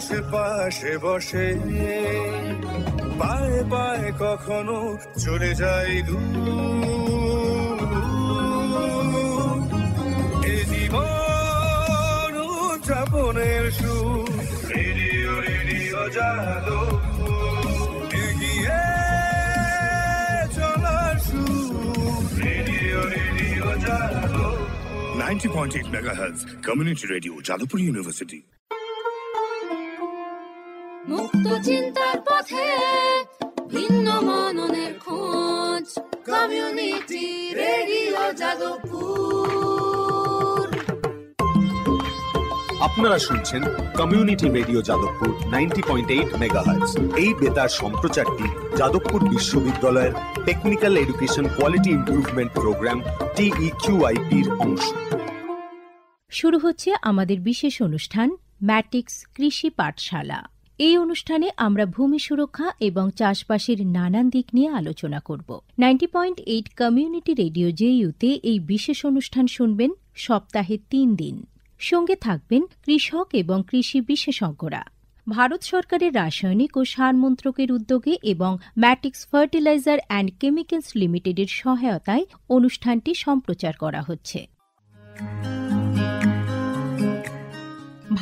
পাশে পাশে বসে পায়ে পায়ে কখনো চলে যাই এ জীবন উদযাপনের সুর রেডিও রেডিও জালো এগিয়ে চলার সুর রেডিও রেডিও জালো 90.8 community radio jalapur university মুক্ত চিন্তার পথে ভিন্ন মননের খোঁজ কমিউনিটি রেডিও যাদবপুর আপনারা শুনছেন community radio Jadavpur ninety point eight megahertz এই বেতার সম্প্রচারটি যাদবপুর বিশ্ববিদ্যালয়ের technical education quality improvement programme টিইকিউআইপির অংশ শুরু হচ্ছে আমাদের বিশেষ অনুষ্ঠান ম্যাটিক্স কৃষি পাঠশালা এই অনুষ্ঠানে আমরা ভূমি সুরক্ষা এবং চাষবাসের নানান দিক নিয়ে আলোচনা করব ninety point eight community radio জেইউতে এই বিশেষ অনুষ্ঠান শুনবেন সপ্তাহে তিন দিন সঙ্গে থাকবেন কৃষক এবং কৃষি বিশেষজ্ঞরা ভারত সরকারের রাসায়নিক ও সার মন্ত্রকের উদ্যোগে এবং ম্যাটিক্স ফার্টিলাইজার অ্যান্ড কেমিক্যালস লিমিটেডের সহায়তায় অনুষ্ঠানটি সম্প্রচার করা হচ্ছে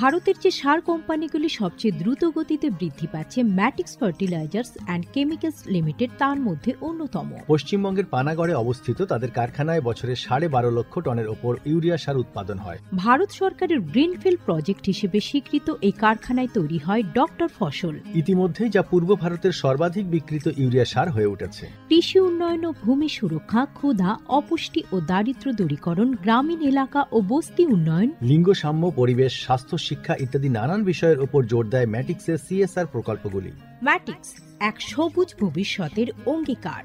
ভারতের যে সার কোম্পানিগুলি সবচেয়ে দ্রুত গতিতে বৃদ্ধি পাচ্ছে Matix fertilisers and chemicals limited তার মধ্যে অন্যতম পশ্চিমবঙ্গের পানাগড়ে অবস্থিত তাদের কারখানায় বছরে সাড়ে বারো লক্ষ টনের ওপর ইউরিয়া সার উৎপাদন হয় ভারত সরকারের গ্রিনফিল্ড প্রজেক্ট হিসেবে স্বীকৃত এই কারখানায় তৈরি হয় ডক্টর ফসল ইতিমধ্যে যা পূর্ব ভারতের সর্বাধিক বিক্রিত ইউরিয়া সার হয়ে উঠেছে কৃষি উন্নয়ন ও ভূমি সুরক্ষা ক্ষুধা অপুষ্টি ও দারিদ্র দূরীকরণ গ্রামীণ এলাকা ও বস্তি উন্নয়ন লিঙ্গ সাম্য পরিবেশ স্বাস্থ্য শিক্ষা ইত্যাদি নানান বিষয়ের উপর জোর দেয় ম্যাটিক্সের সিএসআর প্রকল্পগুলি ম্যাটিক্স এক সবুজ ভবিষ্যতের অঙ্গীকার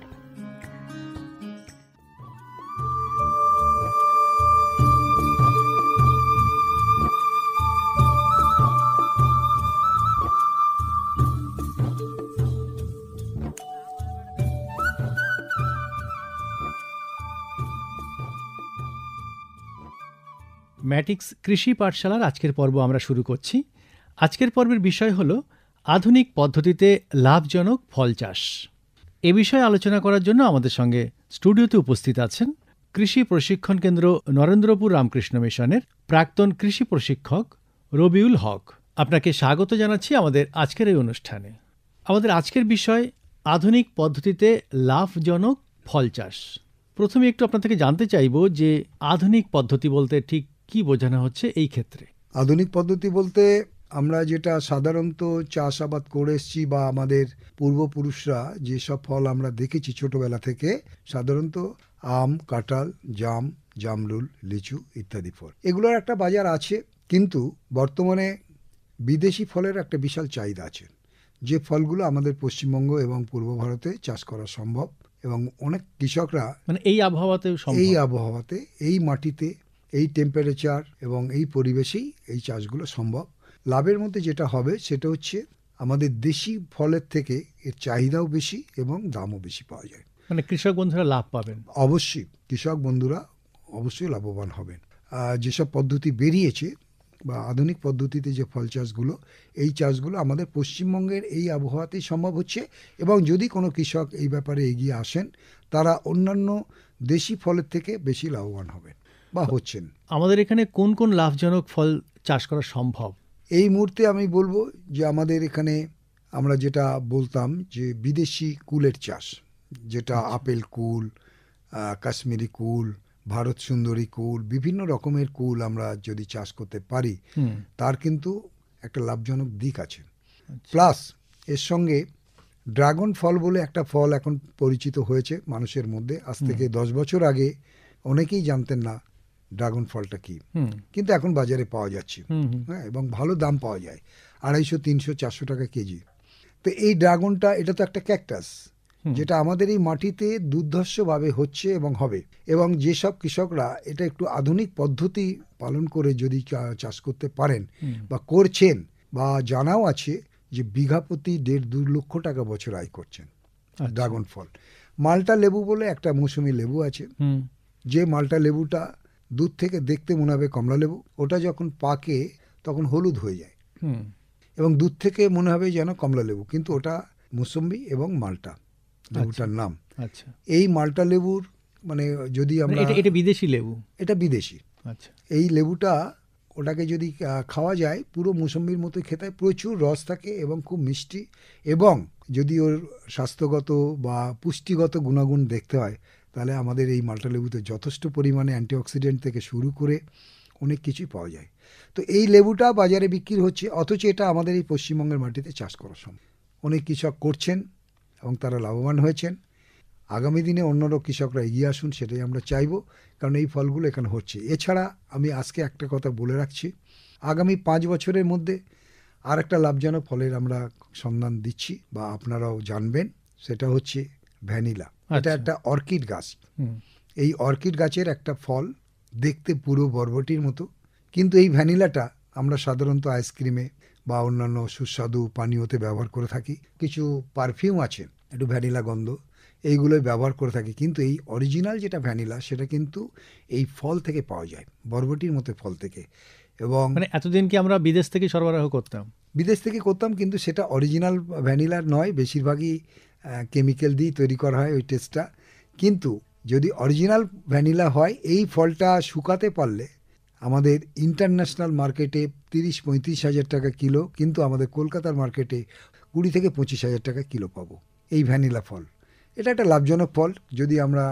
ম্যাটিক্স কৃষি পাঠশালার আজকের পর্ব আমরা শুরু করছি আজকের পর্বের বিষয় হল আধুনিক পদ্ধতিতে লাভজনক ফল চাষ এ বিষয়ে আলোচনা করার জন্য আমাদের সঙ্গে স্টুডিওতে উপস্থিত আছেন কৃষি প্রশিক্ষণ কেন্দ্র নরেন্দ্রপুর রামকৃষ্ণ মিশনের প্রাক্তন কৃষি প্রশিক্ষক রবিউল হক আপনাকে স্বাগত জানাচ্ছি আমাদের আজকের এই অনুষ্ঠানে আমাদের আজকের বিষয় আধুনিক পদ্ধতিতে লাভজনক ফল চাষ প্রথমে একটু আপনার থেকে জানতে চাইব যে আধুনিক পদ্ধতি বলতে ঠিক কি বোঝানো হচ্ছে এই ক্ষেত্রে আধুনিক পদ্ধতি বলতে আমরা যেটা সাধারণত চাষাবাদ করে এসছি বা আমাদের পূর্বপুরুষরা যেসব ফল আমরা দেখেছি ছোটবেলা থেকে সাধারণত আম কাঁঠাল জাম জামরুল লিচু ইত্যাদি ফল এগুলোর একটা বাজার আছে কিন্তু বর্তমানে বিদেশি ফলের একটা বিশাল চাহিদা আছে যে ফলগুলো আমাদের পশ্চিমবঙ্গ এবং পূর্ব ভারতে চাষ করা সম্ভব এবং অনেক কৃষকরা মানে এই আবহাওয়াতে এই আবহাওয়াতে এই মাটিতে এই টেম্পারেচার এবং এই পরিবেশেই এই চাষগুলো সম্ভব লাভের মধ্যে যেটা হবে সেটা হচ্ছে আমাদের দেশি ফলের থেকে এর চাহিদাও বেশি এবং দামও বেশি পাওয়া যায় মানে কৃষক বন্ধুরা লাভ পাবেন অবশ্যই কৃষক বন্ধুরা অবশ্যই লাভবান হবেন যেসব পদ্ধতি বেরিয়েছে বা আধুনিক পদ্ধতিতে যে ফল চাষগুলো এই চাষগুলো আমাদের পশ্চিমবঙ্গের এই আবহাওয়াতেই সম্ভব হচ্ছে এবং যদি কোনো কৃষক এই ব্যাপারে এগিয়ে আসেন তারা অন্যান্য দেশি ফলের থেকে বেশি লাভবান হবেন বা হচ্ছেন আমাদের এখানে কোন কোন লাভজনক ফল চাষ করা সম্ভব এই মুহূর্তে আমি বলবো যে আমাদের এখানে আমরা যেটা বলতাম যে বিদেশি কুলের চাষ যেটা আচ্ছা। আপেল কুল কাশ্মীরি কুল ভারত সুন্দরী কুল বিভিন্ন রকমের কুল আমরা যদি চাষ করতে পারি তার কিন্তু একটা লাভজনক দিক আছে আচ্ছা। প্লাস এর সঙ্গে ড্রাগন ফল বলে একটা ফল এখন পরিচিত হয়েছে মানুষের মধ্যে আজ থেকে দশ বছর আগে অনেকেই জানতেন না ড্রাগন ফলটা কি কিন্তু এখন বাজারে পাওয়া যাচ্ছে হ্যাঁ এবং ভালো দাম পাওয়া যায় আড়াইশো তিনশো চারশো টাকা কেজি তো এই ড্রাগনটা এটা তো একটা ক্যাকটাস যেটা আমাদের এই মাটিতে দুর্ধর্ষভাবে হচ্ছে এবং হবে এবং যেসব কৃষকরা এটা একটু আধুনিক পদ্ধতি পালন করে যদি চাষ করতে পারেন বা করছেন বা জানাও আছে যে বিঘা প্রতি দেড় দু লক্ষ টাকা বছর আয় করছেন আচ্ছা। ড্রাগন ফল মালটা লেবু বলে একটা মৌসুমি লেবু আছে যে মালটা লেবুটা দূর থেকে দেখতে মনে হবে কমলা লেবু ওটা যখন পাকে তখন হলুদ হয়ে যায় এবং দূর থেকে মনে হবে যেন কমলা লেবু কিন্তু ওটা মুসম্বি এবং মালটা লেবুটার আচ্ছা। নাম আচ্ছা এই মালটা লেবুর মানে যদি মানে আমরা এটা বিদেশি লেবু এটা বিদেশি আচ্ছা এই লেবুটা ওটাকে যদি খাওয়া যায় পুরো মুসম্বির মতো খেতে প্রচুর রস থাকে এবং খুব মিষ্টি এবং যদি ওর স্বাস্থ্যগত বা পুষ্টিগত গুণাগুণ দেখতে হয় তাহলে আমাদের এই মাল্টালেবুতে যথেষ্ট পরিমাণে অ্যান্টিঅক্সিডেন্ট থেকে শুরু করে অনেক কিছুই পাওয়া যায় তো এই লেবুটা বাজারে বিক্রি হচ্ছে অথচ এটা আমাদের এই পশ্চিমবঙ্গের মাটিতে চাষ করা সম্ভব অনেক কৃষক করছেন এবং তারা লাভবান হয়েছেন আগামী দিনে অন্যরও কৃষকরা এগিয়ে আসুন সেটাই আমরা চাইব কারণ এই ফলগুলো এখানে হচ্ছে এছাড়া আমি আজকে একটা কথা বলে রাখছি আগামী পাঁচ বছরের মধ্যে আর একটা লাভজনক ফলের আমরা সন্ধান দিচ্ছি বা আপনারাও জানবেন সেটা হচ্ছে ভ্যানিলা এটা আচ্ছা। একটা অর্কিড গাছ এই অর্কিড গাছের একটা ফল দেখতে পুরো বরবটির মতো কিন্তু এই ভ্যানিলাটা আমরা সাধারণত আইসক্রিমে বা অন্যান্য সুস্বাদু পানীয়তে ব্যবহার করে থাকি কিছু পারফিউম আছে একটু ভ্যানিলা গন্ধ এইগুলোই ব্যবহার করে থাকি কিন্তু এই অরিজিনাল যেটা ভ্যানিলা সেটা কিন্তু এই ফল থেকে পাওয়া যায় বরবটির মতো ফল থেকে এবং মানে এতদিন কি আমরা বিদেশ থেকে সরবরাহ করতাম বিদেশ থেকে করতাম কিন্তু সেটা অরিজিনাল ভ্যানিলার নয় বেশিরভাগই কেমিক্যাল দিয়েই তৈরি করা হয় ওই টেস্টটা কিন্তু যদি অরিজিনাল ভ্যানিলা হয় এই ফলটা শুকাতে পারলে আমাদের ইন্টারন্যাশনাল মার্কেটে তিরিশ পঁয়ত্রিশ হাজার টাকা কিলো কিন্তু আমাদের কলকাতার মার্কেটে কুড়ি থেকে পঁচিশ হাজার টাকা কিলো পাবো এই ভ্যানিলা ফল এটা একটা লাভজনক ফল যদি আমরা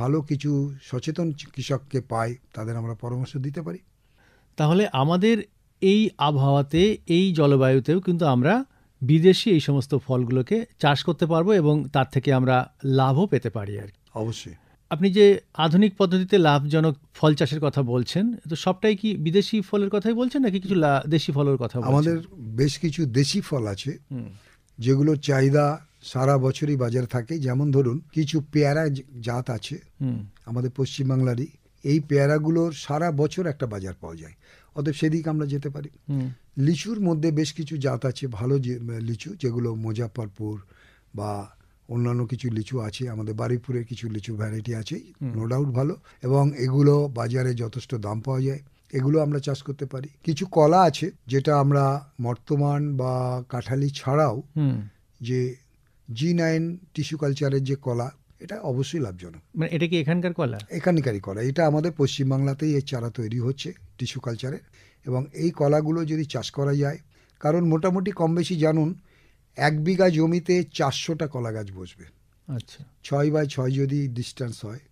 ভালো কিছু সচেতন কৃষককে পাই তাদের আমরা পরামর্শ দিতে পারি তাহলে আমাদের এই আবহাওয়াতে এই জলবায়ুতেও কিন্তু আমরা বিদেশি এই সমস্ত ফলগুলোকে চাষ করতে পারবো এবং তার থেকে আমরা লাভও পেতে পারি আর অবশ্যই আপনি যে আধুনিক পদ্ধতিতে লাভজনক ফল চাষের কথা বলছেন তো সবটাই কি বিদেশি ফলের কথাই বলছেন নাকি কিছু দেশি ফলের কথা আমাদের বেশ কিছু দেশি ফল আছে যেগুলো চাহিদা সারা বছরই বাজারে থাকে যেমন ধরুন কিছু পেয়ারা জাত আছে আমাদের পশ্চিমবাংলারই এই পেয়ারাগুলোর সারা বছর একটা বাজার পাওয়া যায় অতএব সেদিক আমরা যেতে পারি লিচুর মধ্যে বেশ কিছু জাত আছে ভালো যে লিচু যেগুলো মোজাফরপুর বা অন্যান্য কিছু লিচু আছে আমাদের বারিপুরে কিছু লিচু ভ্যারাইটি আছে নো ডাউট ভালো এবং এগুলো বাজারে যথেষ্ট দাম পাওয়া যায় এগুলো আমরা চাষ করতে পারি কিছু কলা আছে যেটা আমরা বর্তমান বা কাঁঠালি ছাড়াও যে জি নাইন টিস্যু কালচারের যে কলা এটা অবশ্যই লাভজনক মানে এটা কি এখানকার কলা এখানকারই কলা এটা আমাদের পশ্চিমবাংলাতেই এই চারা তৈরি হচ্ছে টিস্যু কালচারের এবং এই কলাগুলো যদি চাষ করা যায় কারণ মোটামুটি কম বেশি জানুন এক বিঘা জমিতে চারশোটা কলা গাছ বসবে আচ্ছা ছয় বাই ছয় যদি ডিস্টেন্স হয়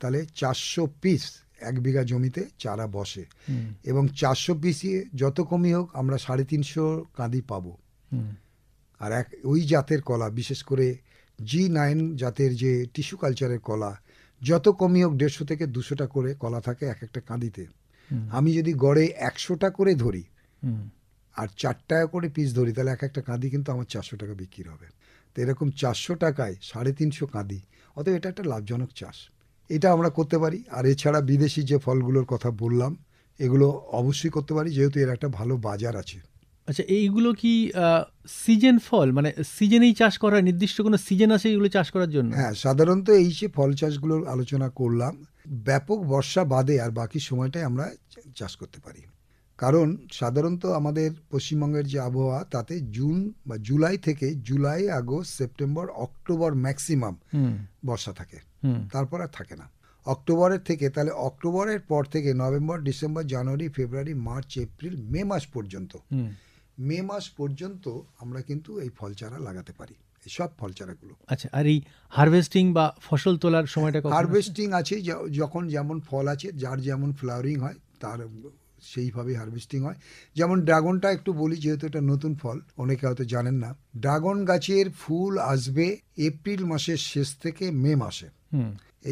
তাহলে চারশো পিস এক বিঘা জমিতে চারা বসে এবং চারশো পিসিয়ে যত কমই হোক আমরা সাড়ে তিনশো কাঁদি পাবো আর এক ওই জাতের কলা বিশেষ করে জি নাইন জাতের যে টিস্যু কালচারের কলা যত কমই হোক দেড়শো থেকে দুশোটা করে কলা থাকে এক একটা কাঁদিতে আমি যদি গড়ে একশোটা করে ধরি আর চার টাকা করে পিস ধরি তাহলে এক একটা কাঁদি কিন্তু আমার চারশো টাকা বিক্রি হবে তো এরকম চারশো টাকায় সাড়ে তিনশো কাঁদি অতএব এটা একটা লাভজনক চাষ এটা আমরা করতে পারি আর এছাড়া বিদেশি যে ফলগুলোর কথা বললাম এগুলো অবশ্যই করতে পারি যেহেতু এর একটা ভালো বাজার আছে আচ্ছা এইগুলো কি সিজন ফল মানে সিজনেই চাষ করা নির্দিষ্ট কোনো সিজন আছে এগুলো চাষ করার জন্য হ্যাঁ সাধারণত এই যে ফল চাষগুলোর আলোচনা করলাম ব্যাপক বর্ষা বাদে আর বাকি সময়টাই আমরা চাষ করতে পারি কারণ সাধারণত আমাদের পশ্চিমবঙ্গের যে আবহাওয়া তাতে জুন বা জুলাই থেকে July August September October maximum বর্ষা থাকে তারপর আর থাকে না অক্টোবরের থেকে তাহলে অক্টোবরের পর থেকে November December January February March April May মাস পর্যন্ত মে মাস পর্যন্ত আমরা কিন্তু এই ফল চারা লাগাতে পারি এই সব ফল চারাগুলো আচ্ছা আর এই হারভেস্টিং বা ফসল তোলার সময়টা হারভেস্টিং আছে যখন যেমন ফল আছে যার যেমন ফ্লাওয়ারিং হয় তার সেইভাবে হারভেস্টিং হয় যেমন ড্রাগনটা একটু বলি যেহেতু এটা নতুন ফল অনেকে হয়তো জানেন না ড্রাগন গাছের ফুল আসবে এপ্রিল মাসের শেষ থেকে মে মাসে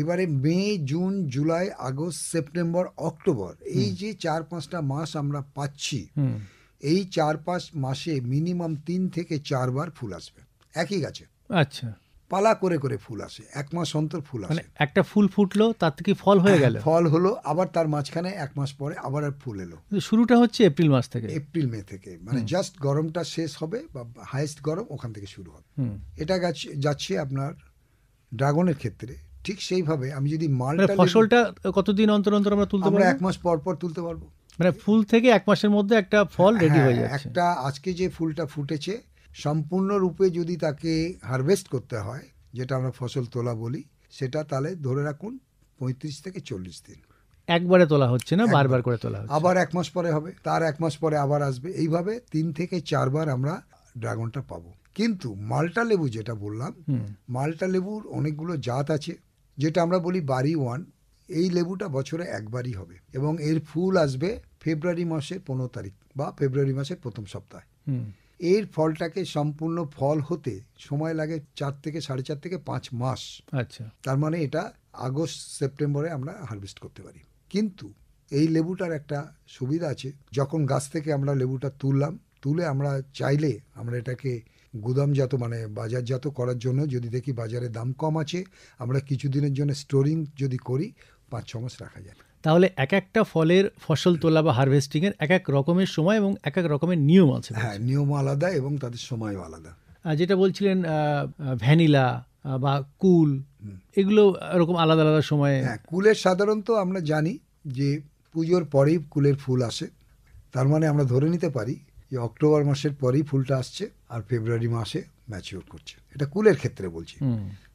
এবারে May June July August September October এই যে চার পাঁচটা মাস আমরা পাচ্ছি এই চার পাঁচ মাসে মিনিমাম তিন থেকে চারবার ফুল আসবে একই গাছে আচ্ছা পালা করে করে ফুল আসে এক মাস অন্তর ফুল মানে আসে একটা ফুল ফুটলো তার থেকে ফল হয়ে হ্যাঁ, গেল ফল হলো আবার তার মাঝখানে এক মাস পরে আবার আর ফুল এলো শুরুটা হচ্ছে এপ্রিল মাস থেকে এপ্রিল মে থেকে মানে জাস্ট গরমটা শেষ হবে বা হাইস্ট গরম ওখান থেকে শুরু হবে এটা গাছ যাচ্ছে আপনার ড্রাগনের ক্ষেত্রে ঠিক সেইভাবে আমি যদি মানে মালটা ফসলটা কতদিন অন্তর অন্তর আমরা তুলতে পারবো এক মাস পর পর তুলতে পারবো মানে ফুল থেকে এক মাসের মধ্যে একটা ফল রেডি হ্যাঁ, হয়ে যাচ্ছে একটা আজকে যে ফুলটা ফুটেছে সম্পূর্ণরূপে যদি তাকে হারভেস্ট করতে হয় যেটা আমরা ফসল তোলা বলি সেটা তাহলে ধরে রাখুন পঁয়ত্রিশ থেকে চল্লিশ দিন একবারে তোলা হচ্ছে না বারবার করে তোলা হচ্ছে আবার এক মাস পরে হবে তার এক মাস পরে আবার আসবে এইভাবে তিন থেকে চারবার আমরা ড্রাগনটা পাবো কিন্তু মালটা লেবু যেটা বললাম মালটা লেবুর অনেকগুলো জাত আছে যেটা আমরা বলি বাড়ি ওয়ান এই লেবুটা বছরে একবারই হবে এবং এর ফুল আসবে ফেব্রুয়ারি মাসের পনেরো তারিখ বা ফেব্রুয়ারি মাসের প্রথম সপ্তাহে এর ফলটাকে সম্পূর্ণ ফল হতে সময় লাগে চার থেকে সাড়ে চার থেকে পাঁচ মাস আচ্ছা তার মানে এটা আগস্ট সেপ্টেম্বরে আমরা হারভেস্ট করতে পারি কিন্তু এই লেবুটার একটা সুবিধা আছে যখন গাছ থেকে আমরা লেবুটা তুললাম তুলে আমরা চাইলে আমরা এটাকে গুদামজাত মানে বাজারজাত করার জন্য যদি দেখি বাজারে দাম কম আছে আমরা কিছুদিনের জন্য স্টোরিং যদি করি পাঁচ ছ মাস রাখা যায় তাহলে এক একটা ফলের ফসল তোলা বা এর এক এক রকমের সময় এবং এক এক রকমের নিয়ম আছে হ্যাঁ নিয়ম আলাদা এবং তাদের সময়ও আলাদা যেটা বলছিলেন ভ্যানিলা বা কুল এগুলো এরকম আলাদা আলাদা সময়ে হ্যাঁ কুলের সাধারণত আমরা জানি যে পুজোর পরেই কুলের ফুল আসে তার মানে আমরা ধরে নিতে পারি যে অক্টোবর মাসের পরেই ফুলটা আসছে আর ফেব্রুয়ারি মাসে ম্যাচিওর করছে এটা কুলের ক্ষেত্রে বলছি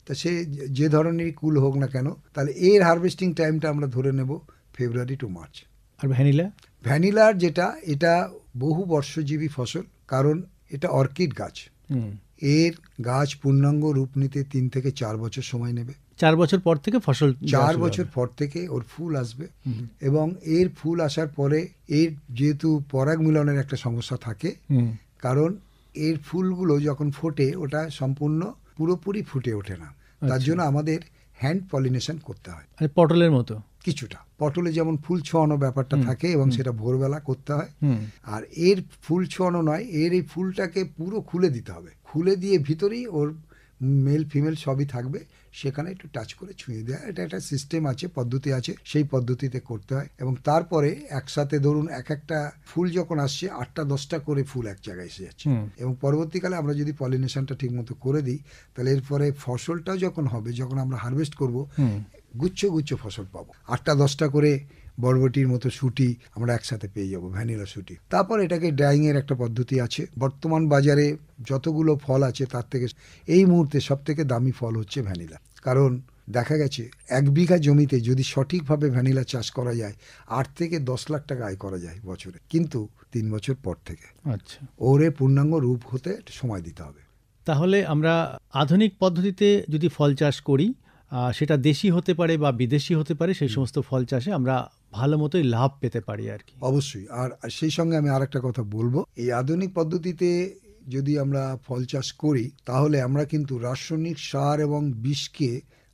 তা সে যে ধরনের কুল হোক না কেন তাহলে এর হারভেস্টিং টাইমটা আমরা ধরে নেব ফেব্রুয়ারি টু মার্চ আর ভ্যানিলা ভ্যানিলার যেটা এটা বহু বর্ষজীবী ফসল কারণ এটা অর্কিড গাছ এর গাছ পূর্ণাঙ্গ রূপ নিতে তিন থেকে চার বছর সময় নেবে চার বছর পর থেকে ফসল চার বছর পর থেকে ওর ফুল আসবে এবং এর ফুল আসার পরে এর যেহেতু পরাগ মিলনের একটা সমস্যা থাকে কারণ এর ফুলগুলো যখন ফোটে ওটা সম্পূর্ণ পুরোপুরি ফুটে ওঠে না তার আচ্ছা। জন্য আমাদের হ্যান্ড পলিনেশন করতে হয় মানে পটলের মতো কিছুটা পটলে যেমন ফুল ছোঁয়ানো ব্যাপারটা থাকে এবং সেটা ভোরবেলা করতে হয় আর এর ফুল ছোঁয়ানো নয় এর এই ফুলটাকে পুরো খুলে দিতে হবে খুলে দিয়ে ভিতরেই ওর মেল ফিমেল সবই থাকবে সেখানে একটু টাচ করে ছুঁয়ে দেওয়া এটা একটা সিস্টেম আছে পদ্ধতি আছে সেই পদ্ধতিতে করতে হয় এবং তারপরে একসাথে ধরুন এক একটা ফুল যখন আসছে আটটা দশটা করে ফুল এক জায়গায় এসে যাচ্ছে এবং পরবর্তীকালে আমরা যদি পলিনেশনটা মতো করে দিই তাহলে এরপরে ফসলটাও যখন হবে যখন আমরা হারভেস্ট করব গুচ্ছ গুচ্ছ ফসল পাবো আটটা দশটা করে বরবটির মতো সুটি আমরা একসাথে পেয়ে যাব ভ্যানিলা সুটি তারপর এটাকে ড্রাইংয়ের একটা পদ্ধতি আছে বর্তমান বাজারে যতগুলো ফল আছে তার থেকে এই মুহূর্তে থেকে দামি ফল হচ্ছে ভ্যানিলা কারণ দেখা গেছে এক বিঘা জমিতে যদি সঠিকভাবে ভ্যানিলা চাষ করা যায় আট থেকে দশ লাখ টাকা আয় করা যায় বছরে কিন্তু তিন বছর পর থেকে আচ্ছা ওরে পূর্ণাঙ্গ রূপ হতে সময় দিতে হবে তাহলে আমরা আধুনিক পদ্ধতিতে যদি ফল চাষ করি সেটা দেশি হতে পারে বা বিদেশি হতে পারে সেই সমস্ত ফল চাষে আমরা ভালো মতোই লাভ পেতে পারি আর কি অবশ্যই আর সেই সঙ্গে আমি আর একটা কথা বলবো এই আধুনিক পদ্ধতিতে যদি আমরা ফল চাষ করি তাহলে আমরা কিন্তু রাসায়নিক সার এবং বিষকে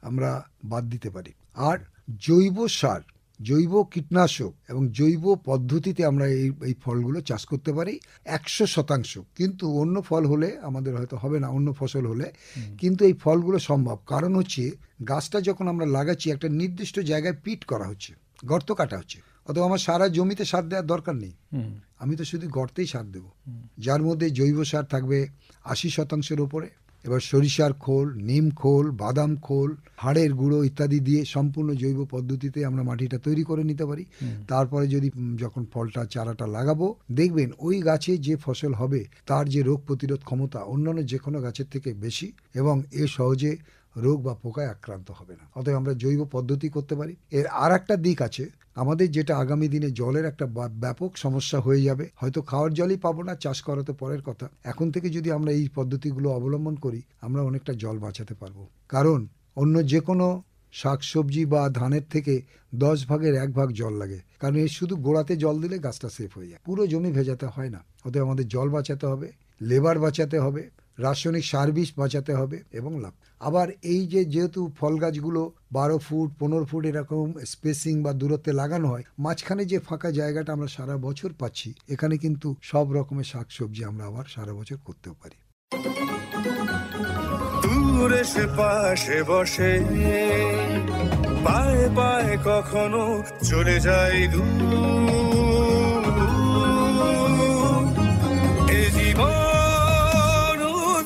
আমরা বাদ দিতে পারি আর জৈব সার জৈব কীটনাশক এবং জৈব পদ্ধতিতে আমরা এই এই ফলগুলো চাষ করতে পারি একশো শতাংশ কিন্তু অন্য ফল হলে আমাদের হয়তো হবে না অন্য ফসল হলে কিন্তু এই ফলগুলো সম্ভব কারণ হচ্ছে গাছটা যখন আমরা লাগাচ্ছি একটা নির্দিষ্ট জায়গায় পিট করা হচ্ছে গর্ত কাটা হচ্ছে অথবা আমার সারা জমিতে সার দেওয়ার দরকার নেই আমি তো শুধু গর্তেই সার দেবো যার মধ্যে জৈব সার থাকবে আশি শতাংশের ওপরে এবার সরিষার খোল নিম খোল বাদাম খোল হাড়ের গুঁড়ো ইত্যাদি দিয়ে সম্পূর্ণ জৈব পদ্ধতিতে আমরা মাটিটা তৈরি করে নিতে পারি তারপরে যদি যখন ফলটা চারাটা লাগাবো দেখবেন ওই গাছে যে ফসল হবে তার যে রোগ প্রতিরোধ ক্ষমতা অন্যান্য যে কোনো গাছের থেকে বেশি এবং এ সহজে রোগ বা পোকায় আক্রান্ত হবে না অতএব আমরা জৈব পদ্ধতি করতে পারি এর আর একটা দিক আছে আমাদের যেটা আগামী দিনে জলের একটা ব্যাপক সমস্যা হয়ে যাবে হয়তো খাওয়ার জলই পাবো না চাষ করা তো পরের কথা এখন থেকে যদি আমরা এই পদ্ধতিগুলো অবলম্বন করি আমরা অনেকটা জল বাঁচাতে পারবো কারণ অন্য যে কোনো শাকসবজি বা ধানের থেকে দশ ভাগের এক ভাগ জল লাগে কারণ এর শুধু গোড়াতে জল দিলে গাছটা সেফ হয়ে যায় পুরো জমি ভেজাতে হয় না অতএব আমাদের জল বাঁচাতে হবে লেবার বাঁচাতে হবে রাসায়নিক সার বিষ বাঁচাতে হবে এবং লাভ আবার এই যে যেহেতু ফল গাছগুলো বারো ফুট পনেরো ফুট এরকম স্পেসিং বা দূরত্বে লাগানো হয় মাঝখানে যে ফাঁকা জায়গাটা আমরা সারা বছর পাচ্ছি এখানে কিন্তু সব রকমের শাকসবজি আমরা আবার সারা বছর করতেও পারি দূরে সে পাশে বসে পায়ে পায়ে কখনো চলে যায় দূর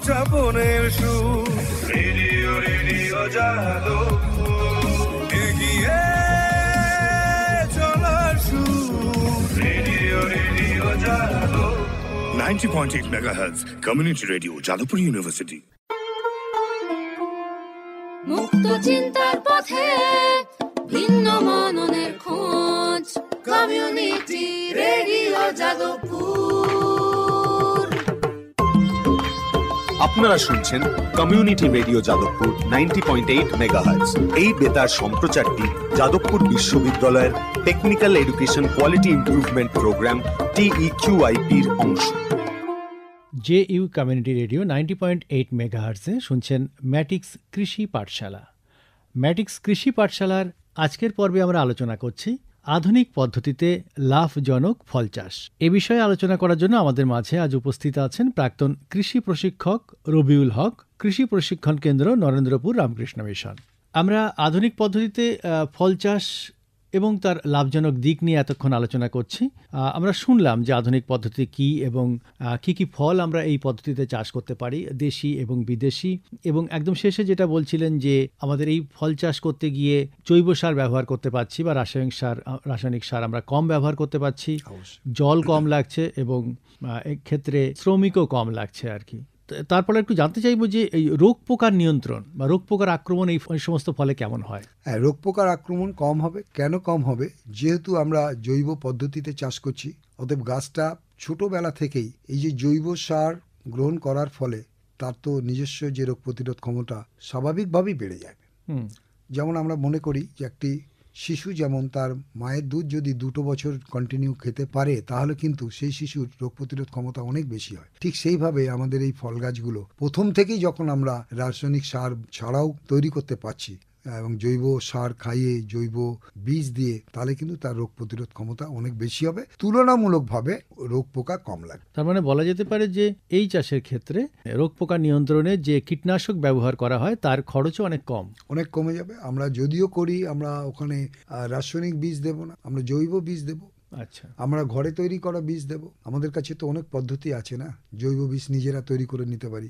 উদযাপনের সুর রেডিও রেডিও জাদু এগিয়ে চলার সুর রেডিও রেডিও জাদু 90.8 MHz Community Radio Jadavpur University মুক্ত চিন্তার পথে ভিন্ন মননের খোঁজ কমিউনিটি রেডিও যাদবপুর আপনারা শুনছেন community radio Jadavpur ninety point eight megahertz এই বেতার সম্প্রচারটি যাদবপুর বিশ্ববিদ্যালয়ের technical education quality improvement programme টিইকিউআইপির অংশ J U community radio ninety point eight মেগাহার্সে শুনছেন ম্যাটিক্স কৃষি পাঠশালা ম্যাটিক্স কৃষি পাঠশালার আজকের পর্বে আমরা আলোচনা করছি আধুনিক পদ্ধতিতে লাভজনক ফল চাষ এ বিষয়ে আলোচনা করার জন্য আমাদের মাঝে আজ উপস্থিত আছেন প্রাক্তন কৃষি প্রশিক্ষক রবিউল হক কৃষি প্রশিক্ষণ কেন্দ্র নরেন্দ্রপুর রামকৃষ্ণ মিশন আমরা আধুনিক পদ্ধতিতে ফল চাষ এবং তার লাভজনক দিক নিয়ে এতক্ষণ আলোচনা করছি আমরা শুনলাম যে আধুনিক পদ্ধতি কি এবং কি কি ফল আমরা এই পদ্ধতিতে চাষ করতে পারি দেশি এবং বিদেশি এবং একদম শেষে যেটা বলছিলেন যে আমাদের এই ফল চাষ করতে গিয়ে জৈব সার ব্যবহার করতে পারছি বা রাসায়নিক সার রাসায়নিক সার আমরা কম ব্যবহার করতে পারছি জল কম লাগছে এবং ক্ষেত্রে শ্রমিকও কম লাগছে আর কি তারপরে একটু জানতে চাইবো যে এই রোগ পোকার নিয়ন্ত্রণ বা রোগ পোকার আক্রমণ এই সমস্ত ফলে কেমন হয় হ্যাঁ রোগ পোকার আক্রমণ কম হবে কেন কম হবে যেহেতু আমরা জৈব পদ্ধতিতে চাষ করছি অতএব গাছটা ছোটোবেলা থেকেই এই যে জৈব সার গ্রহণ করার ফলে তার তো নিজস্ব যে রোগ প্রতিরোধ ক্ষমতা স্বাভাবিকভাবেই বেড়ে যাবে যেমন আমরা মনে করি যে একটি শিশু যেমন তার মায়ের দুধ যদি দুটো বছর কন্টিনিউ খেতে পারে তাহলে কিন্তু সেই শিশুর রোগ প্রতিরোধ ক্ষমতা অনেক বেশি হয় ঠিক সেইভাবে আমাদের এই ফল গাছগুলো প্রথম থেকেই যখন আমরা রাসায়নিক সার ছাড়াও তৈরি করতে পারছি এবং জৈব সার খাইয়ে জৈব বীজ দিয়ে তাহলে কিন্তু তার রোগ প্রতিরোধ ক্ষমতা অনেক বেশি হবে তুলনামূলকভাবে রোগ পোকা কম লাগে তার মানে বলা যেতে পারে যে এই চাষের ক্ষেত্রে রোগ পোকা নিয়ন্ত্রণে যে কীটনাশক ব্যবহার করা হয় তার খরচও অনেক কম অনেক কমে যাবে আমরা যদিও করি আমরা ওখানে রাসায়নিক বীজ দেব না আমরা জৈব বীজ দেবো আচ্ছা আমরা ঘরে তৈরি করা বীজ দেব আমাদের কাছে তো অনেক পদ্ধতি আছে না জৈব বীজ নিজেরা তৈরি করে নিতে পারি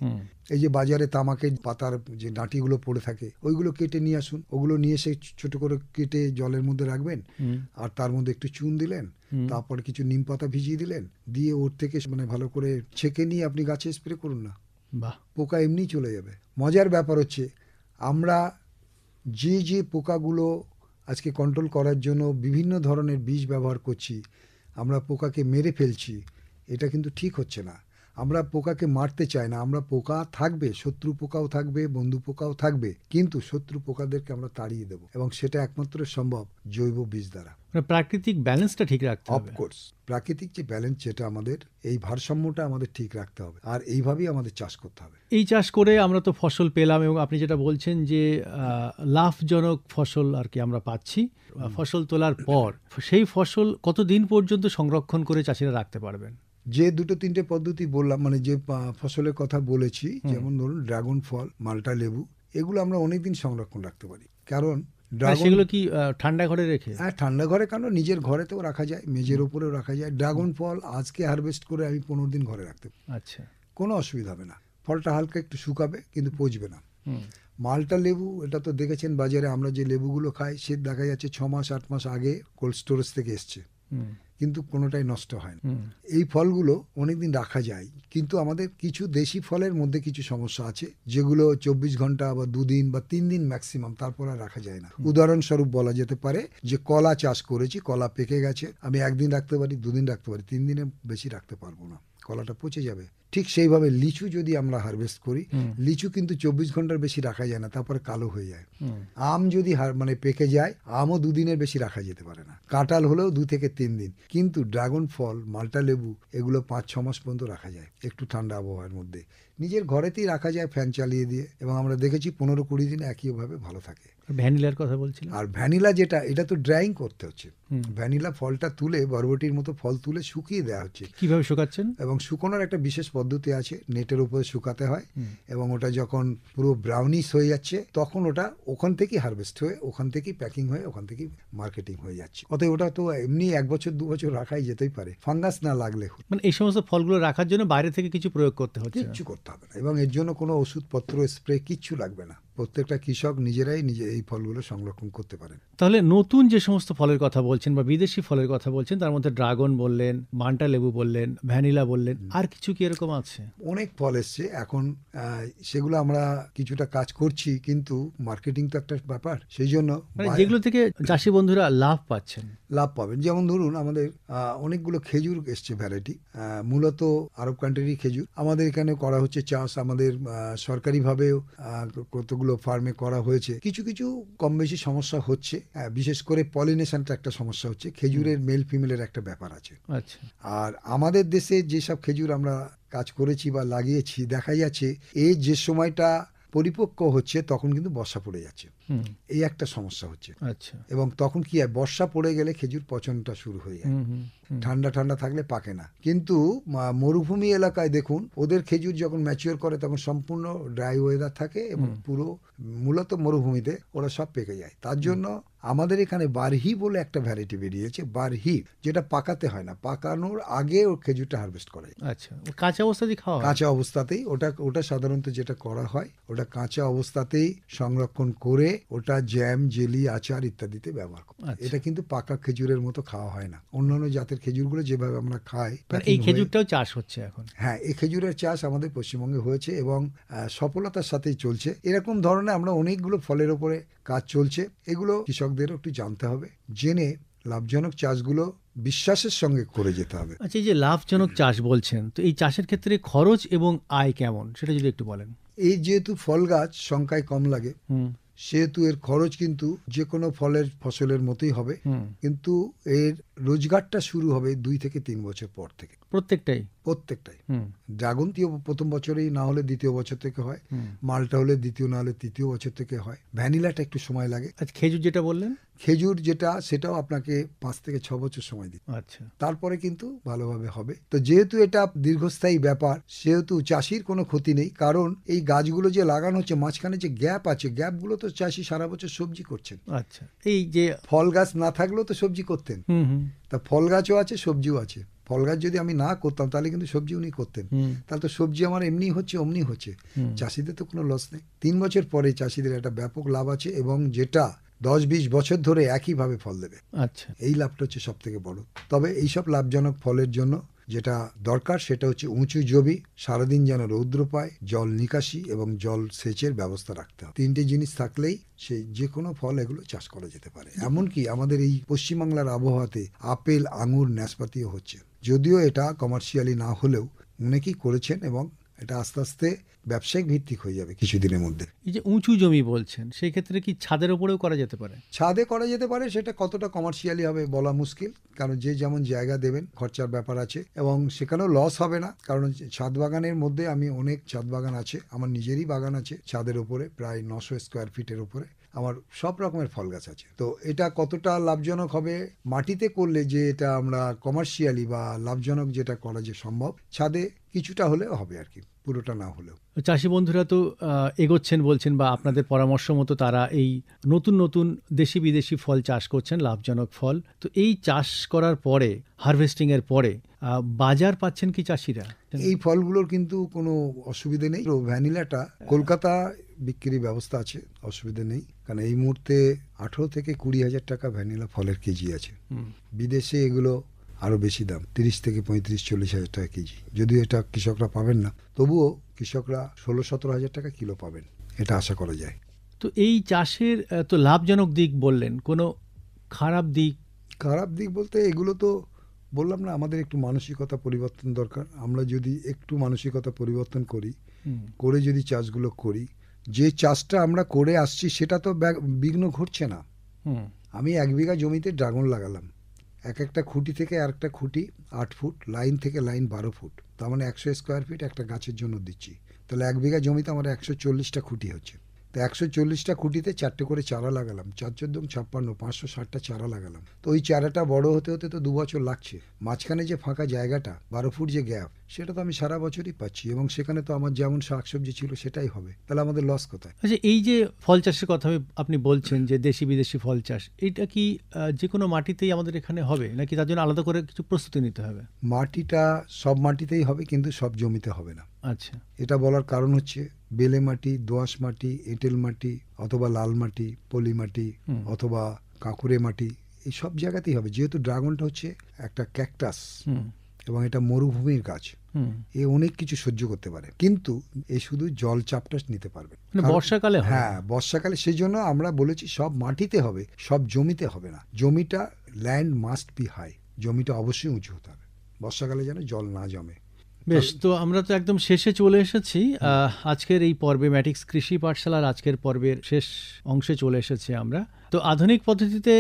এই যে বাজারে তামাকের পাতার যে ডাঁটিগুলো পড়ে থাকে ওইগুলো কেটে নিয়ে আসুন ওগুলো নিয়ে এসে ছোট করে কেটে জলের মধ্যে রাখবেন আর তার মধ্যে একটু চুন দিলেন তারপর কিছু নিম পাতা ভিজিয়ে দিলেন দিয়ে ওর থেকে মানে ভালো করে ছেঁকে নিয়ে আপনি গাছে স্প্রে করুন না পোকা এমনি চলে যাবে মজার ব্যাপার হচ্ছে আমরা যে যে পোকাগুলো আজকে কন্ট্রোল করার জন্য বিভিন্ন ধরনের বীজ ব্যবহার করছি আমরা পোকাকে মেরে ফেলছি এটা কিন্তু ঠিক হচ্ছে না আমরা পোকাকে মারতে চাই না আমরা পোকা থাকবে শত্রু পোকাও থাকবে বন্ধু পোকাও থাকবে কিন্তু শত্রু পোকাদেরকে আমরা তাড়িয়ে দেব এবং সেটা একমাত্র সম্ভব জৈব বীজ দ্বারা মানে প্রাকৃতিক ব্যালেন্সটা ঠিক রাখতে হবে অফকোর্স প্রাকৃতিক যে ব্যালেন্স যেটা আমাদের এই ভারসাম্যটা আমাদের ঠিক রাখতে হবে আর এইভাবেই আমাদের চাষ করতে হবে এই চাষ করে আমরা তো ফসল পেলাম এবং আপনি যেটা বলছেন যে লাভজনক ফসল আর কি আমরা পাচ্ছি ফসল তোলার পর সেই ফসল কতদিন পর্যন্ত সংরক্ষণ করে চাষিরা রাখতে পারবেন যে দুটো তিনটে পদ্ধতি বললাম মানে যে ফসলের কথা বলেছি যেমন ধরুন ড্রাগন ফল মালটা লেবু এগুলো আমরা অনেকদিন সংরক্ষণ রাখতে পারি কারণ সেগুলো কি ঠান্ডা ঘরে রেখে হ্যাঁ ঠান্ডা ঘরে কেন নিজের ঘরেতেও রাখা যায় মেজের ওপরেও রাখা যায় ড্রাগন ফল আজকে হারভেস্ট করে আমি পনেরো দিন ঘরে রাখতে পারি আচ্ছা কোনো অসুবিধা হবে না ফলটা হালকা একটু শুকাবে কিন্তু পচবে না মালটা লেবু এটা তো দেখেছেন বাজারে আমরা যে লেবুগুলো খাই সে দেখা যাচ্ছে ছ মাস আট মাস আগে কোল্ড স্টোরেজ থেকে এসছে কিন্তু কোনোটাই নষ্ট হয় না এই ফলগুলো অনেকদিন রাখা যায় কিন্তু আমাদের কিছু দেশি ফলের মধ্যে কিছু সমস্যা আছে যেগুলো চব্বিশ ঘন্টা বা দুদিন বা তিন দিন ম্যাক্সিমাম তারপর আর রাখা যায় না উদাহরণস্বরূপ বলা যেতে পারে যে কলা চাষ করেছি কলা পেকে গেছে আমি একদিন রাখতে পারি দুদিন রাখতে পারি তিন দিনে বেশি রাখতে পারবো না কলাটা পচে যাবে ঠিক সেইভাবে লিচু যদি আমরা হারভেস্ট করি লিচু কিন্তু চব্বিশ ঘন্টার বেশি রাখা যায় না তারপরে কালো হয়ে যায় আম যদি মানে পেকে যায় আমও দুদিনের বেশি রাখা যেতে পারে না কাঁটাল হলেও দু থেকে তিন দিন কিন্তু ড্রাগন ফল মাল্টা লেবু এগুলো পাঁচ ছ মাস পর্যন্ত রাখা যায় একটু ঠান্ডা আবহাওয়ার মধ্যে নিজের ঘরেতেই রাখা যায় ফ্যান চালিয়ে দিয়ে এবং আমরা দেখেছি পনেরো কুড়ি দিন একইভাবে ভালো থাকে ভ্যানিলার কথা বলছি আর ভ্যানিলা যেটা এটা তো ড্রাইং করতে হচ্ছে ভ্যানিলা ফলটা তুলে বরবটির মতো ফল তুলে শুকিয়ে দেওয়া হচ্ছে কিভাবে শুকাচ্ছেন এবং শুকানোর একটা বিশেষ পদ্ধতি আছে নেটের উপরে শুকাতে হয় এবং ওটা যখন পুরো ব্রাউনিশ হয়ে যাচ্ছে তখন ওটা ওখান থেকেই হারভেস্ট হয়ে ওখান থেকেই প্যাকিং হয়ে ওখান থেকেই মার্কেটিং হয়ে যাচ্ছে অতএব ওটা তো এমনি এক বছর দু বছর রাখাই যেতেই পারে ফাঙ্গাস না লাগলে মানে এই সমস্ত ফলগুলো রাখার জন্য বাইরে থেকে কিছু প্রয়োগ করতে হচ্ছে কিছু করতে করতে হবে না এবং এর জন্য কোনো ওষুধপত্র স্প্রে কিচ্ছু লাগবে না প্রত্যেকটা কৃষক নিজেরাই নিজে এই ফলগুলো সংরক্ষণ করতে পারেন তাহলে নতুন যে সমস্ত ফলের কথা বলছেন বা বিদেশি ফলের কথা বলছেন তার মধ্যে ড্রাগন বললেন মান্টা লেবু বললেন ভ্যানিলা বললেন আর কিছু কি এরকম আছে অনেক ফল এসছে এখন সেগুলো আমরা কিছুটা কাজ করছি কিন্তু মার্কেটিং তো একটা ব্যাপার সেই জন্য মানে যেগুলো থেকে চাষি বন্ধুরা লাভ পাচ্ছেন লাভ পাবেন যেমন ধরুন আমাদের অনেকগুলো খেজুর এসছে ভ্যারাইটি মূলত আরব কান্ট্রিরই খেজুর আমাদের এখানে করা হচ্ছে চাষ আমাদের সরকারিভাবেও কতগুলো ফার্মে করা হয়েছে কিছু কিছু কম বেশি সমস্যা হচ্ছে বিশেষ করে পলিনেশনটা একটা সমস্যা হচ্ছে খেজুরের মেল ফিমেলের একটা ব্যাপার আছে আচ্ছা। আর আমাদের দেশে যেসব খেজুর আমরা কাজ করেছি বা লাগিয়েছি দেখা যাচ্ছে এই যে সময়টা পরিপক্ক হচ্ছে তখন কিন্তু বর্ষা পড়ে যাচ্ছে এই একটা সমস্যা হচ্ছে আচ্ছা। এবং তখন কি হয় বর্ষা পড়ে গেলে খেজুর পচনটা শুরু হয়ে যায় ঠান্ডা ঠান্ডা থাকলে পাকে না কিন্তু মরুভূমি এলাকায় দেখুন ওদের খেজুর যখন ম্যাচিওর করে তখন সম্পূর্ণ ড্রাই ওয়েদার থাকে এবং পুরো মূলত মরুভূমিতে ওরা সব পেকে যায় তার জন্য আমাদের এখানে বারহি বলে একটা ভ্যারাইটি বেরিয়েছে বারহি যেটা পাকাতে হয় না পাকানোর আগে ওর খেজুরটা হারভেস্ট করা যায় আচ্ছা কাঁচা অবস্থাতেই খাওয়া কাঁচা অবস্থাতেই ওটা ওটা সাধারণত যেটা করা হয় ওটা কাঁচা অবস্থাতেই সংরক্ষণ করে ওটা জ্যাম জেলি আচার ইত্যাদিতে ব্যবহার করে আচ্ছা। এটা কিন্তু পাকা খেজুরের মতো খাওয়া হয় না অন্যান্য জাতের খেজুরগুলো যেভাবে আমরা খাই মানে এই খেজুরটাও চাষ হচ্ছে এখন হ্যাঁ এই খেজুরের চাষ আমাদের পশ্চিমবঙ্গে হয়েছে এবং সফলতার সাথেই চলছে এরকম ধরনের আমরা অনেকগুলো ফলের ওপরে কাজ চলছে এগুলো কৃষকদের একটু জানতে হবে জেনে লাভজনক চাষগুলো বিশ্বাসের সঙ্গে করে যেতে হবে আচ্ছা এই যে লাভজনক চাষ বলছেন তো এই চাষের ক্ষেত্রে খরচ এবং আয় কেমন সেটা যদি একটু বলেন এই যেহেতু ফল গাছ সংখ্যায় কম লাগে সেহেতু এর খরচ কিন্তু যে কোনো ফলের ফসলের মতোই হবে কিন্তু এর রোজগারটা শুরু হবে দুই থেকে তিন বছর পর থেকে প্রত্যেকটাই প্রত্যেকটাই ড্রাগনটিও প্রথম বছরেই না হলে দ্বিতীয় বছর থেকে হয় মালটা হলে দ্বিতীয় না হলে তৃতীয় বছর থেকে হয় ভ্যানিলাটা একটু সময় লাগে আচ্ছা, খেজুর যেটা বললেন খেজুর যেটা সেটাও আপনাকে পাঁচ থেকে ছ বছর সময় দিতে আচ্ছা তারপরে কিন্তু ভালোভাবে হবে তো যেহেতু এটা দীর্ঘস্থায়ী ব্যাপার সেহেতু চাষির কোনো ক্ষতি নেই কারণ এই গাছগুলো যে লাগানো হচ্ছে মাঝখানে যে গ্যাপ আছে গ্যাপগুলো তো চাষি সারা বছর সবজি করছেন আচ্ছা এই যে ফল গাছ না থাকলেও তো সবজি করতেন তা ফল গাছও আছে সবজিও আছে ফল গাছ যদি আমি না করতাম তাহলে কিন্তু সবজি উনি করতেন তাহলে তো সবজি আমার এমনি হচ্ছে অমনি হচ্ছে চাষিদের তো কোনো লস নেই তিন বছর পরে চাষিদের একটা ব্যাপক লাভ আছে এবং যেটা দশ বিশ বছর ধরে একইভাবে ফল দেবে আচ্ছা এই লাভটা হচ্ছে সব থেকে বড় তবে এইসব লাভজনক ফলের জন্য যেটা দরকার সেটা হচ্ছে উঁচু জমি সারাদিন যেন রৌদ্র পায় জল নিকাশি এবং জল সেচের ব্যবস্থা রাখতে হবে তিনটে জিনিস থাকলেই সে যে কোনো ফল এগুলো চাষ করা যেতে পারে এমনকি আমাদের এই পশ্চিমবাংলার আবহাওয়াতে আপেল আঙুর ন্যাসপাতিও হচ্ছে যদিও এটা কমার্শিয়ালি না হলেও অনেকেই করেছেন এবং এটা আস্তে আস্তে ব্যবসায়িক ভিত্তিক হয়ে যাবে কিছুদিনের মধ্যে এই যে উঁচু জমি বলছেন সেই ক্ষেত্রে কি ছাদের ওপরেও করা যেতে পারে ছাদে করা যেতে পারে সেটা কতটা কমার্শিয়ালি হবে বলা মুশকিল কারণ যে যেমন জায়গা দেবেন খরচার ব্যাপার আছে এবং সেখানেও লস হবে না কারণ ছাদ বাগানের মধ্যে আমি অনেক ছাদ বাগান আছে আমার নিজেরই বাগান আছে ছাদের ওপরে প্রায় নশো স্কোয়ার ফিটের উপরে আমার সব রকমের ফল গাছ আছে তো এটা কতটা লাভজনক হবে মাটিতে করলে যে এটা আমরা কমার্শিয়ালি বা লাভজনক যেটা করা যে সম্ভব ছাদে কিছুটা হলেও হবে আর কি পুরোটা না হলেও চাষি বন্ধুরা তো এগোচ্ছেন বলছেন বা আপনাদের পরামর্শ মতো তারা এই নতুন নতুন দেশি বিদেশি ফল চাষ করছেন লাভজনক ফল তো এই চাষ করার পরে হারভেস্টিংয়ের পরে বাজার পাচ্ছেন কি চাষিরা এই ফলগুলোর কিন্তু কোনো অসুবিধে নেই ভ্যানিলাটা কলকাতা বিক্রির ব্যবস্থা আছে অসুবিধে নেই কারণ এই মুহূর্তে আঠেরো থেকে কুড়ি হাজার টাকা ভ্যানিলা ফলের কেজি আছে বিদেশে এগুলো আরও বেশি দাম তিরিশ থেকে পঁয়ত্রিশ চল্লিশ হাজার টাকা কেজি যদিও এটা কৃষকরা পাবেন না তবুও কৃষকরা ষোলো সতেরো হাজার টাকা কিলো পাবেন এটা আশা করা যায় তো এই চাষের তো লাভজনক দিক বললেন কোনো খারাপ দিক খারাপ দিক বলতে এগুলো তো বললাম না আমাদের একটু মানসিকতা পরিবর্তন দরকার আমরা যদি একটু মানসিকতা পরিবর্তন করি করে যদি চাষগুলো করি যে চাষটা আমরা করে আসছি সেটা তো বিঘ্ন ঘটছে না আমি এক বিঘা জমিতে ড্রাগন লাগালাম এক একটা খুঁটি থেকে আরেকটা খুঁটি আট ফুট লাইন থেকে লাইন বারো ফুট তার মানে একশো স্কোয়ার ফিট একটা গাছের জন্য দিচ্ছি তাহলে এক বিঘা জমিতে আমার একশো চল্লিশটা খুঁটি হচ্ছে তো একশো চল্লিশটা খুঁটিতে চারটে করে চারা লাগালাম চার চোদ্দ ছাপ্পান্ন পাঁচশো ষাটটা চারা লাগালাম তো ওই চারাটা বড় হতে হতে তো দু বছর লাগছে মাঝখানে যে ফাঁকা জায়গাটা বারো ফুট যে গ্যাপ সেটা তো আমি সারা বছরই পাচ্ছি এবং সেখানে তো আমার যেমন শাকসবজি ছিল সেটাই হবে তাহলে আমাদের লস কোথায় আচ্ছা এই যে ফল চাষের কথা আপনি বলছেন যে দেশি বিদেশি ফল চাষ এটা কি যে কোনো মাটিতেই আমাদের এখানে হবে নাকি তার জন্য আলাদা করে কিছু প্রস্তুতি নিতে হবে মাটিটা সব মাটিতেই হবে কিন্তু সব জমিতে হবে না আচ্ছা এটা বলার কারণ হচ্ছে বেলে মাটি দোয়াশ মাটি এঁটেল মাটি অথবা লাল মাটি পলি মাটি অথবা কাঁকুরে মাটি এই সব জায়গাতেই হবে যেহেতু ড্রাগনটা হচ্ছে একটা ক্যাকটাস এবং এটা মরুভূমির গাছ এ অনেক কিছু সহ্য করতে পারে কিন্তু এ শুধু জল চাপটা নিতে পারবে মানে বর্ষাকালে হ্যাঁ বর্ষাকালে সেই জন্য আমরা বলেছি সব মাটিতে হবে সব জমিতে হবে না জমিটা ল্যান্ড মাস্ট বি হাই জমিটা অবশ্যই উঁচু হতে হবে বর্ষাকালে যেন জল না জমে বেশ তো আমরা তো একদম শেষে চলে এসেছি আজকের এই পর্বে ম্যাটিক্স কৃষি পাঠশালার আজকের পর্বের শেষ অংশে চলে এসেছি আমরা তো আধুনিক পদ্ধতিতে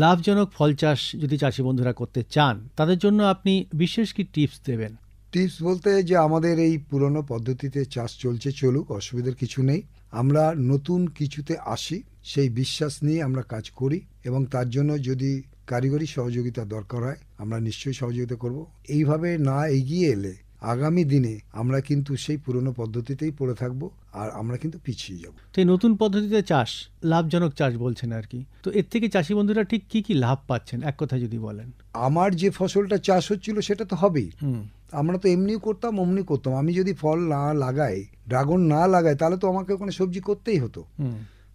লাভজনক ফল চাষ যদি চাষি বন্ধুরা করতে চান তাদের জন্য আপনি বিশেষ কি টিপস দেবেন টিপস বলতে যে আমাদের এই পুরনো পদ্ধতিতে চাষ চলছে চলুক অসুবিধার কিছু নেই আমরা নতুন কিছুতে আসি সেই বিশ্বাস নিয়ে আমরা কাজ করি এবং তার জন্য যদি কারিগরি সহযোগিতা দরকার হয় আমরা নিশ্চয়ই সহযোগিতা করব এইভাবে না এগিয়ে এলে আগামী দিনে আমরা কিন্তু সেই পুরনো পদ্ধতিতেই পড়ে থাকব আর আমরা কিন্তু পিছিয়ে যাব তো এই নতুন পদ্ধতিতে চাষ লাভজনক চাষ বলছেন আর কি তো এর থেকে চাষি বন্ধুরা ঠিক কি কি লাভ পাচ্ছেন এক কথা যদি বলেন আমার যে ফসলটা চাষ হচ্ছিল সেটা তো হবেই আমরা তো এমনিও করতাম অমনি করতাম আমি যদি ফল না লাগাই ড্রাগন না লাগাই তাহলে তো আমাকে ওখানে সবজি করতেই হতো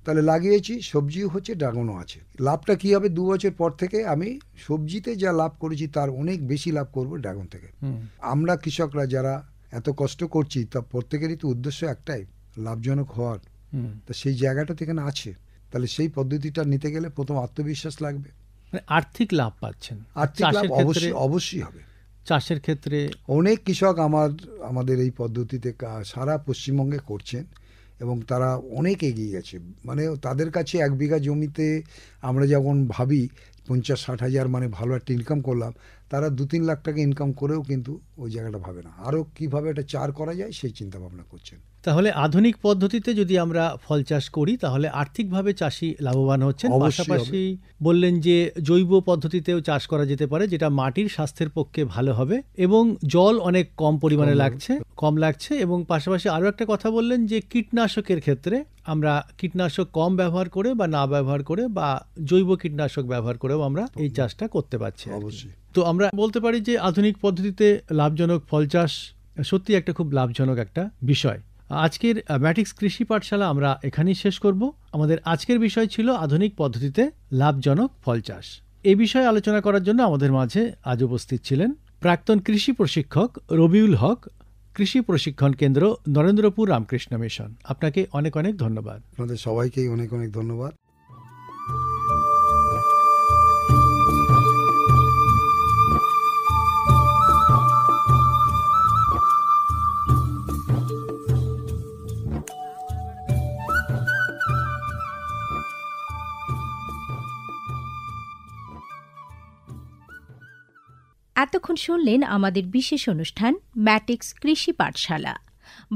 তাহলে লাগিয়েছি সবজিও হচ্ছে ড্রাগনও আছে লাভটা কি হবে দু বছর পর থেকে আমি সবজিতে যা লাভ করেছি তার অনেক বেশি লাভ করব ড্রাগন থেকে আমরা কৃষকরা যারা এত কষ্ট করছি তা প্রত্যেকেরই তো উদ্দেশ্য একটাই লাভজনক হওয়ার তা সেই জায়গাটা থেকে এখানে আছে তাহলে সেই পদ্ধতিটা নিতে গেলে প্রথম আত্মবিশ্বাস লাগবে মানে আর্থিক লাভ পাচ্ছেন আর্থিক লাভ অবশ্যই অবশ্যই হবে চাষের ক্ষেত্রে অনেক কৃষক আমার আমাদের এই পদ্ধতিতে সারা পশ্চিমবঙ্গে করছেন এবং তারা অনেক এগিয়ে গেছে মানে তাদের কাছে এক বিঘা জমিতে আমরা যেমন ভাবি পঞ্চাশ ষাট হাজার মানে ভালো একটা ইনকাম করলাম তারা দু তিন লাখ টাকা ইনকাম করেও কিন্তু ওই জায়গাটা ভাবে না আরও কীভাবে এটা চার করা যায় সেই চিন্তা ভাবনা করছেন তাহলে আধুনিক পদ্ধতিতে যদি আমরা ফল চাষ করি তাহলে আর্থিকভাবে চাষি লাভবান হচ্ছেন পাশাপাশি বললেন যে জৈব পদ্ধতিতেও চাষ করা যেতে পারে যেটা মাটির স্বাস্থ্যের পক্ষে ভালো হবে এবং জল অনেক কম পরিমাণে লাগছে কম লাগছে এবং পাশাপাশি আরও একটা কথা বললেন যে কীটনাশকের ক্ষেত্রে আমরা কীটনাশক কম ব্যবহার করে বা না ব্যবহার করে বা জৈব কীটনাশক ব্যবহার করেও আমরা এই চাষটা করতে পারছি অবশ্যই তো আমরা বলতে পারি যে আধুনিক পদ্ধতিতে লাভজনক ফল চাষ সত্যি একটা খুব লাভজনক একটা বিষয় আজকের ম্যাটিক্স কৃষি পাঠশালা আমরা এখানেই শেষ করব আমাদের আজকের বিষয় ছিল আধুনিক পদ্ধতিতে লাভজনক ফল চাষ এ বিষয়ে আলোচনা করার জন্য আমাদের মাঝে আজ উপস্থিত ছিলেন প্রাক্তন কৃষি প্রশিক্ষক রবিউল হক কৃষি প্রশিক্ষণ কেন্দ্র নরেন্দ্রপুর রামকৃষ্ণ মিশন আপনাকে অনেক অনেক ধন্যবাদ আপনাদের সবাইকেই অনেক অনেক ধন্যবাদ এতক্ষণ শুনলেন আমাদের বিশেষ অনুষ্ঠান ম্যাটিক্স কৃষি পাঠশালা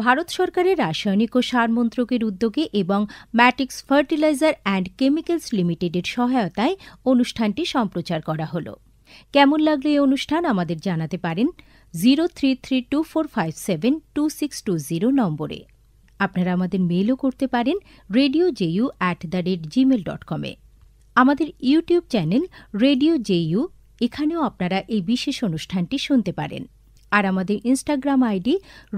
ভারত সরকারের রাসায়নিক ও সার মন্ত্রকের উদ্যোগে এবং ম্যাটিক্স ফার্টিলাইজার অ্যান্ড কেমিক্যালস লিমিটেডের সহায়তায় অনুষ্ঠানটি সম্প্রচার করা হলো কেমন লাগলে এই অনুষ্ঠান আমাদের জানাতে পারেন zero three three two four five seven two six two zero নম্বরে আপনারা আমাদের মেলও করতে পারেন radio JU at the rate Gmail dot কমে আমাদের ইউটিউব চ্যানেল রেডিও জেইউ এখানেও আপনারা এই বিশেষ অনুষ্ঠানটি শুনতে পারেন আর আমাদের Instagram ID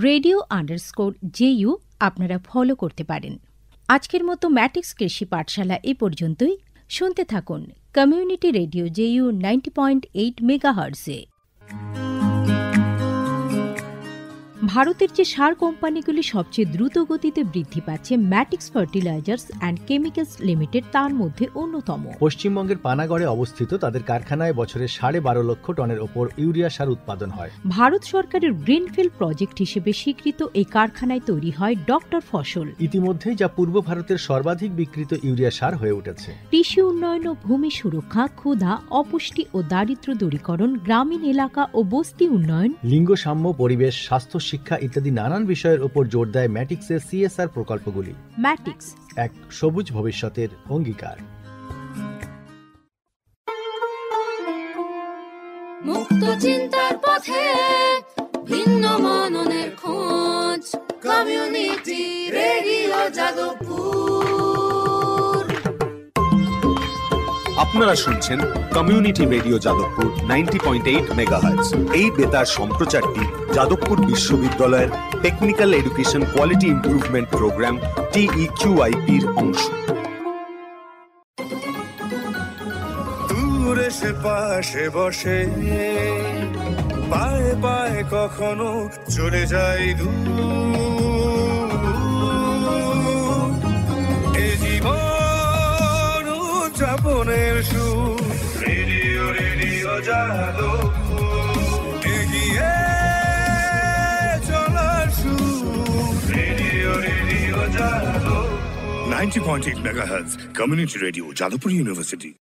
radio underscore JU আপনারা ফলো করতে পারেন আজকের মতো ম্যাটিক্স কৃষি পাঠশালা এ পর্যন্তই শুনতে থাকুন community radio JU ninety point eight মেগাহার্সে ভারতের যে সার কোম্পানিগুলি সবচেয়ে দ্রুত গতিতে বৃদ্ধি পাচ্ছে Matix fertilisers and chemicals limited তার মধ্যে অন্যতম পশ্চিমবঙ্গের পানাগড়ে অবস্থিত তাদের কারখানায় বছরে সাড়ে বারো লক্ষ টনের ওপর ইউরিয়া সার উৎপাদন হয় ভারত সরকারের গ্রিনফিল্ড প্রজেক্ট হিসেবে স্বীকৃত এই কারখানায় তৈরি হয় ডক্টর ফসল ইতিমধ্যে যা পূর্ব ভারতের সর্বাধিক বিক্রিত ইউরিয়া সার হয়ে উঠেছে কৃষি উন্নয়ন ও ভূমি সুরক্ষা ক্ষুধা অপুষ্টি ও দারিদ্র দূরীকরণ গ্রামীণ এলাকা ও বস্তি উন্নয়ন লিঙ্গ সাম্য পরিবেশ স্বাস্থ্য শিক্ষা শিক্ষা ইত্যাদি নানান বিষয়ের উপর জোর দেয় ম্যাটিক্সের সিএসআর প্রকল্পগুলি ম্যাটিক্স এক সবুজ ভবিষ্যতের অঙ্গীকার মুক্ত চিন্তার পথে ভিন্ন মননের খোঁজ কমিউনিটি রেডিও যাদবপুর আপনারা শুনছেন community radio Jadavpur ninety point এই বেতার সম্প্রচারটি যাদবপুর বিশ্ববিদ্যালয়ের technical education quality improvement programme টিইকিউআইপির অংশ দূরে সে পাশে বসে পায়ে পায়ে কখনো চলে যাই এ জীবন যাপনের সুর radio radio 90.8 MHz Community Radio, Jadavpur University.